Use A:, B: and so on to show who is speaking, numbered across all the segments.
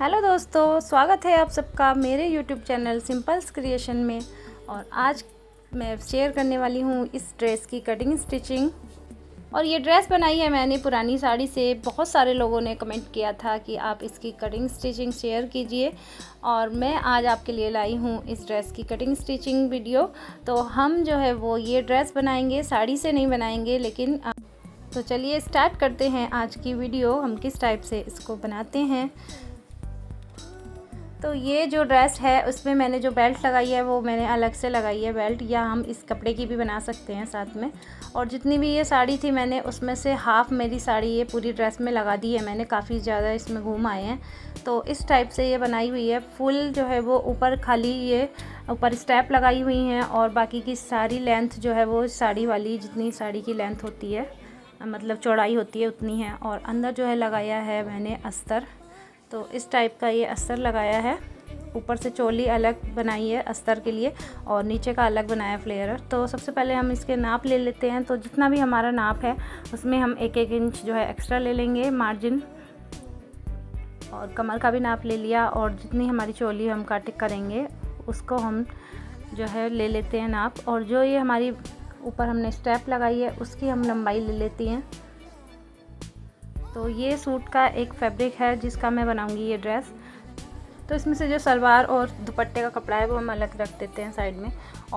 A: hello दोस्तों स्वागत है आप सबका मेरे यूट्यूब चैनल सिंपल्स क्रिएशन में और आज मैं शेयर करने वाली हूँ इस ड्रेस की कटिंग स्टिचिंग और ये ड्रेस बनाई है मैंने पुरानी साड़ी से बहुत सारे लोगों ने कमेंट किया था कि आप इसकी कटिंग स्टिचिंग शेयर कीजिए और मैं आज आपके लिए लाई हूँ इस ड्रेस की कटिंग स्टिचिंग वीडियो तो हम जो है वो ये ड्रेस बनाएंगे साड़ी से नहीं बनाएंगे लेकिन तो चलिए स्टार्ट करते हैं आज की वीडियो हम किस टाइप से इसको बनाते हैं तो ये जो ड्रेस है उसमें मैंने जो बेल्ट लगाई है वो मैंने अलग से लगाई है बेल्ट या हम इस कपड़े की भी बना सकते हैं साथ में और जितनी भी ये साड़ी थी मैंने उसमें से हाफ़ मेरी साड़ी ये पूरी ड्रेस में लगा दी है मैंने काफ़ी ज़्यादा इसमें घूम आए हैं तो इस टाइप से ये बनाई हुई है फुल जो है वो ऊपर खाली ये ऊपर स्टेप लगाई हुई हैं और बाकी की सारी लेंथ जो है वो साड़ी वाली जितनी साड़ी की लेंथ होती है मतलब चौड़ाई होती है उतनी है और अंदर जो है लगाया है मैंने अस्तर तो इस टाइप का ये अस्तर लगाया है ऊपर से चोली अलग बनाई है अस्तर के लिए और नीचे का अलग बनाया फ्लेयर तो सबसे पहले हम इसके नाप ले लेते हैं तो जितना भी हमारा नाप है उसमें हम एक एक इंच जो है एक्स्ट्रा ले लेंगे मार्जिन और कमर का भी नाप ले लिया और जितनी हमारी चोली हम काट करेंगे उसको हम जो है ले लेते हैं नाप और जो ये हमारी ऊपर हमने स्टेप लगाई है उसकी हम लंबाई ले लेती हैं तो ये सूट का एक फैब्रिक है जिसका मैं बनाऊँगी ये ड्रेस तो इसमें से जो सलवार और दुपट्टे का कपड़ा है वो हम अलग रख देते हैं साइड में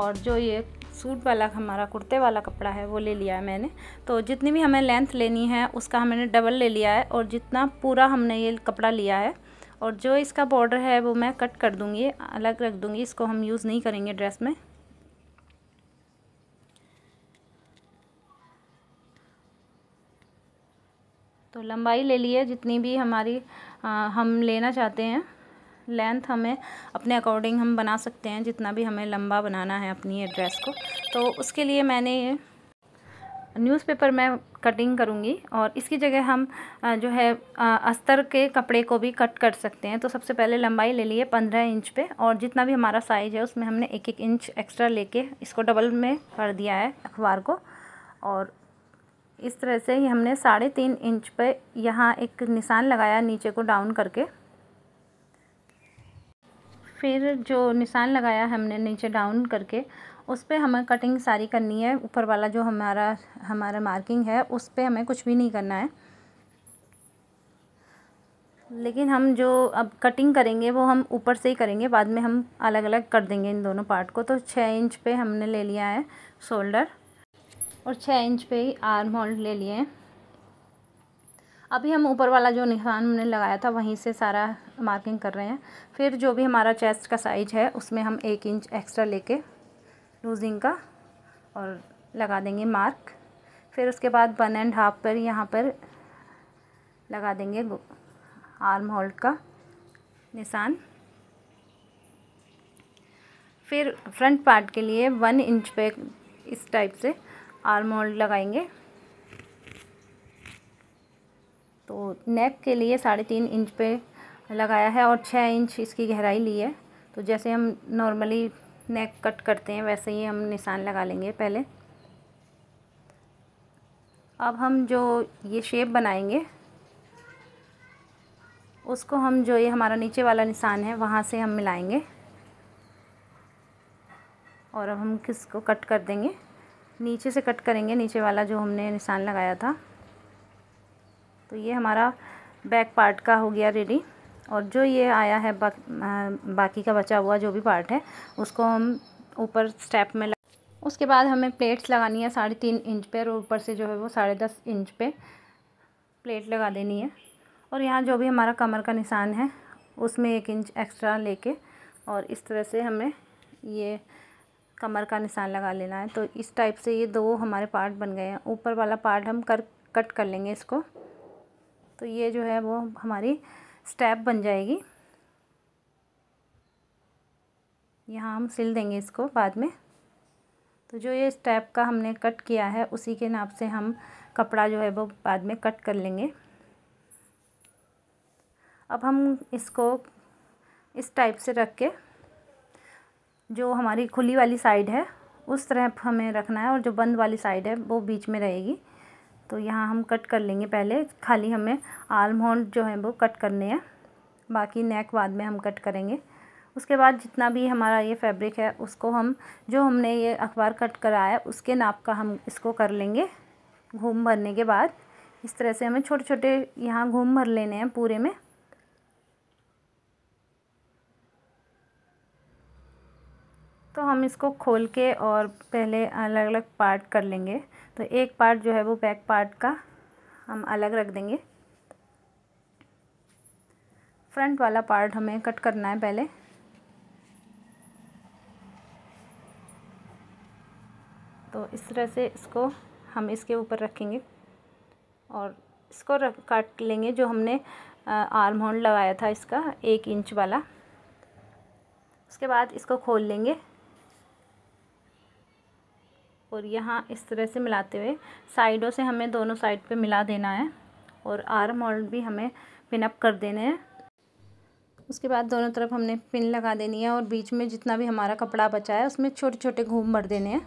A: और जो ये सूट वाला हमारा कुर्ते वाला कपड़ा है वो ले लिया है मैंने तो जितनी भी हमें लेंथ लेनी है उसका हमने डबल ले लिया है और जितना पूरा हमने ये कपड़ा लिया है और जो इसका बॉर्डर है वो मैं कट कर दूँगी अलग रख दूँगी इसको हम यूज़ नहीं करेंगे ड्रेस में तो लंबाई ले लिए जितनी भी हमारी आ, हम लेना चाहते हैं लेंथ हमें अपने अकॉर्डिंग हम बना सकते हैं जितना भी हमें लंबा बनाना है अपनी ड्रेस को तो उसके लिए मैंने ये न्यूज़पेपर में कटिंग करूँगी और इसकी जगह हम जो है अस्तर के कपड़े को भी कट कर सकते हैं तो सबसे पहले लंबाई ले लिए पंद्रह इंच पे और जितना भी हमारा साइज़ है उसमें हमने एक एक इंच एक्स्ट्रा लेके इसको डबल में कर दिया है अखबार को और इस तरह से ही हमने साढ़े तीन इंच पे यहाँ एक निशान लगाया नीचे को डाउन करके फिर जो निशान लगाया हमने नीचे डाउन करके उस पर हमें कटिंग सारी करनी है ऊपर वाला जो हमारा हमारा मार्किंग है उस पर हमें कुछ भी नहीं करना है लेकिन हम जो अब कटिंग करेंगे वो हम ऊपर से ही करेंगे बाद में हम अलग अलग कर देंगे इन दोनों पार्ट को तो छः इंच पे हमने ले लिया है शोल्डर और छः इंच पे ही आर्म होल्ड ले लिए हैं अभी हम ऊपर वाला जो निशान हमने लगाया था वहीं से सारा मार्किंग कर रहे हैं फिर जो भी हमारा चेस्ट का साइज है उसमें हम एक इंच एक्स्ट्रा लेके लूजिंग का और लगा देंगे मार्क फिर उसके बाद वन एंड हाफ पर यहाँ पर लगा देंगे आर्म होल्ड का निशान फिर फ्रंट पार्ट के लिए वन इंच पे इस टाइप से आलमोंड लगाएंगे तो नेक के लिए साढ़े तीन इंच पे लगाया है और छः इंच इसकी गहराई ली है तो जैसे हम नॉर्मली नेक कट करते हैं वैसे ही हम निशान लगा लेंगे पहले अब हम जो ये शेप बनाएंगे उसको हम जो ये हमारा नीचे वाला निशान है वहाँ से हम मिलाएंगे और अब हम किसको कट कर देंगे नीचे से कट करेंगे नीचे वाला जो हमने निशान लगाया था तो ये हमारा बैक पार्ट का हो गया रेडी और जो ये आया है बा, बाकी का बचा हुआ जो भी पार्ट है उसको हम ऊपर स्टेप में लग उसके बाद हमें प्लेट्स लगानी है साढ़े तीन इंच पे और ऊपर से जो है वो साढ़े दस इंच पे प्लेट लगा देनी है और यहाँ जो भी हमारा कमर का निशान है उसमें एक इंच एक्स्ट्रा लेके और इस तरह से हमें ये कमर का निशान लगा लेना है तो इस टाइप से ये दो हमारे पार्ट बन गए हैं ऊपर वाला पार्ट हम कर कट कर लेंगे इसको तो ये जो है वो हमारी स्टैप बन जाएगी यहाँ हम सिल देंगे इसको बाद में तो जो ये स्टेप का हमने कट किया है उसी के नाप से हम कपड़ा जो है वो बाद में कट कर लेंगे अब हम इसको इस टाइप से रख के जो हमारी खुली वाली साइड है उस तरह हमें रखना है और जो बंद वाली साइड है वो बीच में रहेगी तो यहाँ हम कट कर लेंगे पहले खाली हमें आर्म होल जो है वो कट करने हैं बाकी नेक बाद में हम कट करेंगे उसके बाद जितना भी हमारा ये फैब्रिक है उसको हम जो हमने ये अखबार कट कराया उसके नाप का हम इसको कर लेंगे घूम भरने के बाद इस तरह से हमें छोटे छोटे यहाँ घूम भर लेने हैं पूरे में तो हम इसको खोल के और पहले अलग अलग पार्ट कर लेंगे तो एक पार्ट जो है वो बैक पार्ट का हम अलग रख देंगे फ्रंट वाला पार्ट हमें कट करना है पहले तो इस तरह से इसको हम इसके ऊपर रखेंगे और इसको रख काट लेंगे जो हमने आर्म होल्ड लगाया था इसका एक इंच वाला उसके बाद इसको खोल लेंगे और यहाँ इस तरह से मिलाते हुए साइडों से हमें दोनों साइड पे मिला देना है और आर्म मॉल भी हमें पिनअप कर देने हैं उसके बाद दोनों तरफ हमने पिन लगा देनी है और बीच में जितना भी हमारा कपड़ा बचा है उसमें छोटे छोटे घूम भर देने हैं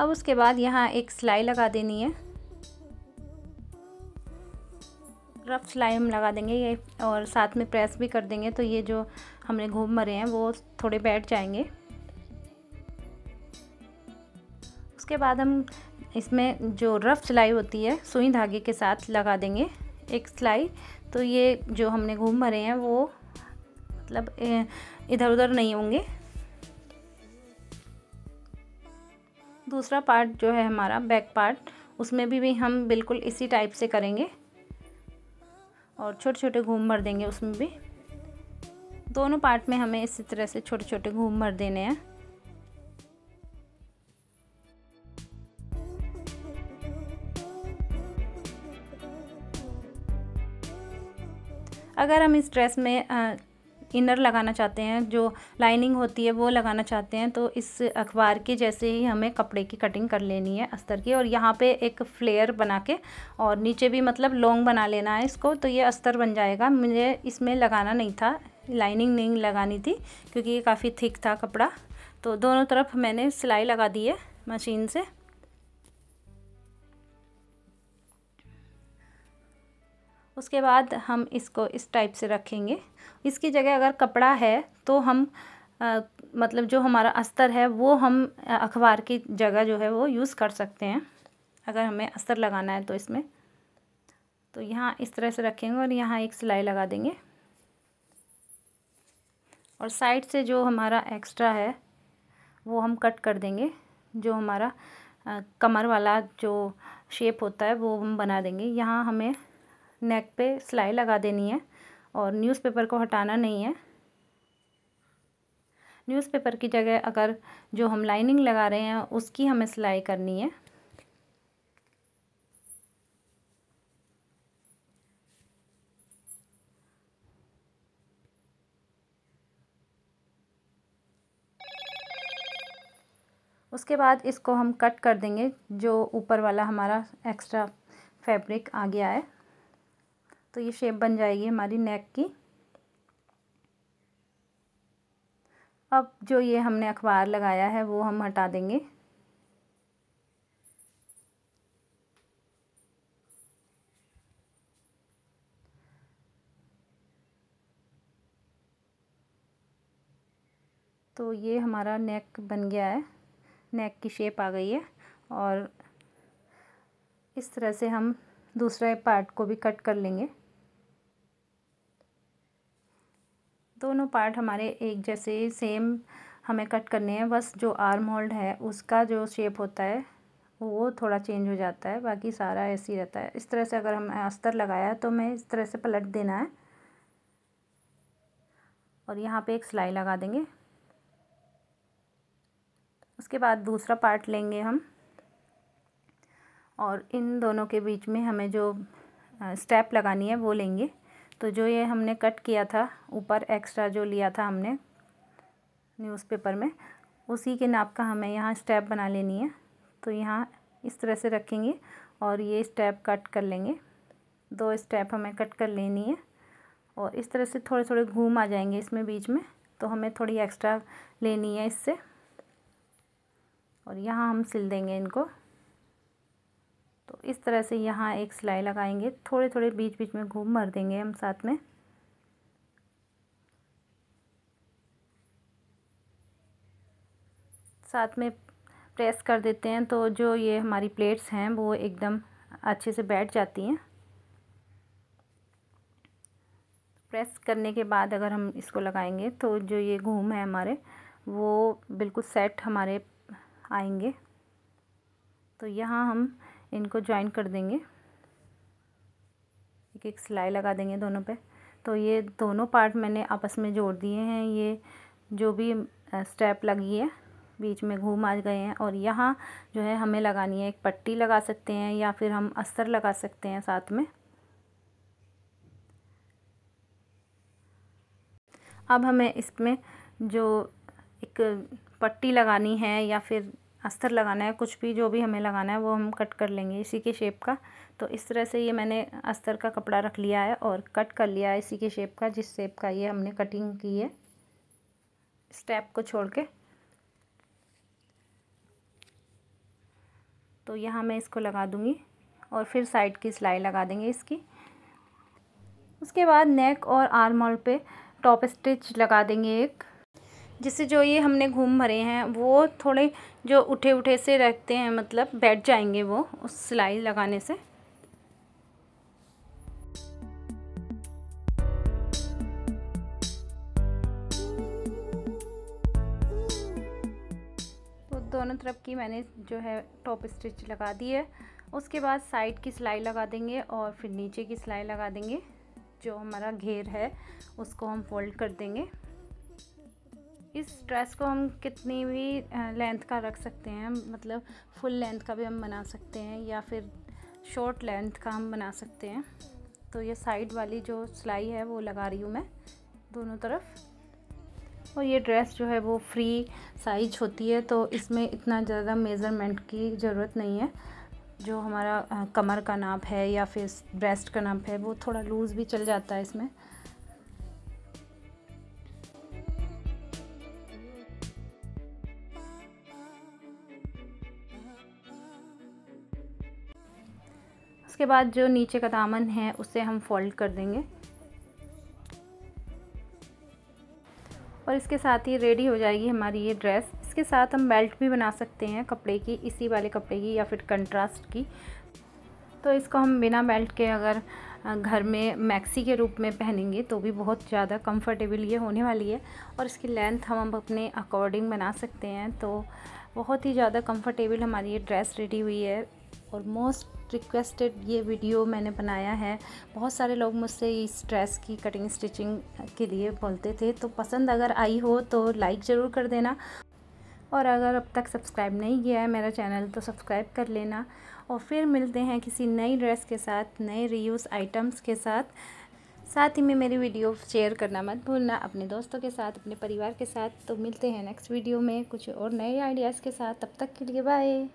A: अब उसके बाद यहाँ एक सिलाई लगा देनी है रफ सिलाई हम लगा देंगे ये और साथ में प्रेस भी कर देंगे तो ये जो हमने घूम मरे हैं वो थोड़े बैठ जाएंगे उसके बाद हम इसमें जो रफ सिलाई होती है सुई धागे के साथ लगा देंगे एक सिलाई तो ये जो हमने घूम भरे हैं वो मतलब इधर उधर नहीं होंगे दूसरा पार्ट जो है हमारा बैक पार्ट उसमें भी, भी हम बिल्कुल इसी टाइप से करेंगे और छोटे छोटे घूम भर देंगे उसमें भी दोनों पार्ट में हमें इसी तरह से छोटे छोटे घूम भर देने हैं अगर हम इस ड्रेस में इनर लगाना चाहते हैं जो लाइनिंग होती है वो लगाना चाहते हैं तो इस अखबार के जैसे ही हमें कपड़े की कटिंग कर लेनी है अस्तर की और यहाँ पे एक फ्लेयर बना के और नीचे भी मतलब लॉन्ग बना लेना है इसको तो ये अस्तर बन जाएगा मुझे इसमें लगाना नहीं था लाइनिंग नहीं लगानी थी क्योंकि ये काफ़ी थिक था कपड़ा तो दोनों तरफ मैंने सिलाई लगा दी है मशीन से उसके बाद हम इसको इस टाइप से रखेंगे इसकी जगह अगर कपड़ा है तो हम आ, मतलब जो हमारा अस्तर है वो हम अखबार की जगह जो है वो यूज़ कर सकते हैं अगर हमें अस्तर लगाना है तो इसमें तो यहाँ इस तरह से रखेंगे और यहाँ एक सिलाई लगा देंगे और साइड से जो हमारा एक्स्ट्रा है वो हम कट कर देंगे जो हमारा आ, कमर वाला जो शेप होता है वो हम बना देंगे यहाँ हमें नेक पे सिलाई लगा देनी है और न्यूज़पेपर को हटाना नहीं है न्यूज़पेपर की जगह अगर जो हम लाइनिंग लगा रहे हैं उसकी हमें सिलाई करनी है उसके बाद इसको हम कट कर देंगे जो ऊपर वाला हमारा एक्स्ट्रा फैब्रिक आ गया है तो ये शेप बन जाएगी हमारी नेक की अब जो ये हमने अखबार लगाया है वो हम हटा देंगे तो ये हमारा नेक बन गया है नेक की शेप आ गई है और इस तरह से हम दूसरे पार्ट को भी कट कर लेंगे दोनों पार्ट हमारे एक जैसे सेम हमें कट करने हैं बस जो आर्म होल्ड है उसका जो शेप होता है वो थोड़ा चेंज हो जाता है बाकी सारा ऐसे ही रहता है इस तरह से अगर हम अस्तर लगाया है तो हमें इस तरह से पलट देना है और यहाँ पे एक सिलाई लगा देंगे उसके बाद दूसरा पार्ट लेंगे हम और इन दोनों के बीच में हमें जो स्टेप लगानी है वो लेंगे तो जो ये हमने कट किया था ऊपर एक्स्ट्रा जो लिया था हमने न्यूज़पेपर में उसी के नाप का हमें यहाँ स्टेप बना लेनी है तो यहाँ इस तरह से रखेंगे और ये स्टेप कट कर लेंगे दो स्टेप हमें कट कर लेनी है और इस तरह से थोड़े थोड़े घूम आ जाएंगे इसमें बीच में तो हमें थोड़ी एक्स्ट्रा लेनी है इससे और यहाँ हम सिल देंगे इनको तो इस तरह से यहाँ एक सिलाई लगाएंगे थोड़े थोड़े बीच बीच में घूम भर देंगे हम साथ में साथ में प्रेस कर देते हैं तो जो ये हमारी प्लेट्स हैं वो एकदम अच्छे से बैठ जाती हैं प्रेस करने के बाद अगर हम इसको लगाएंगे तो जो ये घूम है हमारे वो बिल्कुल सेट हमारे आएंगे तो यहाँ हम इनको ज्वाइन कर देंगे एक एक सिलाई लगा देंगे दोनों पे तो ये दोनों पार्ट मैंने आपस में जोड़ दिए हैं ये जो भी स्टेप लगी है बीच में घूम आ गए हैं और यहाँ जो है हमें लगानी है एक पट्टी लगा सकते हैं या फिर हम अस्तर लगा सकते हैं साथ में अब हमें इसमें जो एक पट्टी लगानी है या फिर अस्तर लगाना है कुछ भी जो भी हमें लगाना है वो हम कट कर लेंगे इसी के शेप का तो इस तरह से ये मैंने अस्तर का कपड़ा रख लिया है और कट कर लिया है इसी के शेप का जिस शेप का ये हमने कटिंग की है स्टेप को छोड़ के तो यहाँ मैं इसको लगा दूँगी और फिर साइड की सिलाई लगा देंगे इसकी उसके बाद नेक और आर्म पे टॉप स्टिच लगा देंगे एक जिससे जो ये हमने घूम भरे हैं वो थोड़े जो उठे उठे से रहते हैं मतलब बैठ जाएंगे वो उस सिलाई लगाने से तो दोनों तरफ की मैंने जो है टॉप स्टिच लगा दी है उसके बाद साइड की सिलाई लगा देंगे और फिर नीचे की सिलाई लगा देंगे जो हमारा घेर है उसको हम फोल्ड कर देंगे इस ड्रेस को हम कितनी भी लेंथ का रख सकते हैं मतलब फुल लेंथ का भी हम बना सकते हैं या फिर शॉर्ट लेंथ का हम बना सकते हैं तो ये साइड वाली जो सिलाई है वो लगा रही हूँ मैं दोनों तरफ और ये ड्रेस जो है वो फ्री साइज होती है तो इसमें इतना ज़्यादा मेज़रमेंट की ज़रूरत नहीं है जो हमारा कमर का नाप है या फिर ब्रेस्ट का नाप है वो थोड़ा लूज़ भी चल जाता है इसमें उसके बाद जो नीचे का दामन है उसे हम फोल्ड कर देंगे और इसके साथ ही रेडी हो जाएगी हमारी ये ड्रेस इसके साथ हम बेल्ट भी बना सकते हैं कपड़े की इसी वाले कपड़े की या फिर कंट्रास्ट की तो इसको हम बिना बेल्ट के अगर घर में मैक्सी के रूप में पहनेंगे तो भी बहुत ज़्यादा कंफर्टेबल ये होने वाली है और इसकी लेंथ हम अपने अकॉर्डिंग बना सकते हैं तो बहुत ही ज़्यादा कंफर्टेबल हमारी ये ड्रेस रेडी हुई है और मोस्ट रिक्वेस्टेड ये वीडियो मैंने बनाया है बहुत सारे लोग मुझसे इस ड्रेस की कटिंग स्टिचिंग के लिए बोलते थे तो पसंद अगर आई हो तो लाइक ज़रूर कर देना और अगर अब तक सब्सक्राइब नहीं किया है मेरा चैनल तो सब्सक्राइब कर लेना और फिर मिलते हैं किसी नई ड्रेस के साथ नए रीयूज़ आइटम्स के साथ साथ ही में मेरी वीडियो शेयर करना मत भूलना अपने दोस्तों के साथ अपने परिवार के साथ तो मिलते हैं नेक्स्ट वीडियो में कुछ और नए आइडियाज़ के साथ तब तक के लिए बाय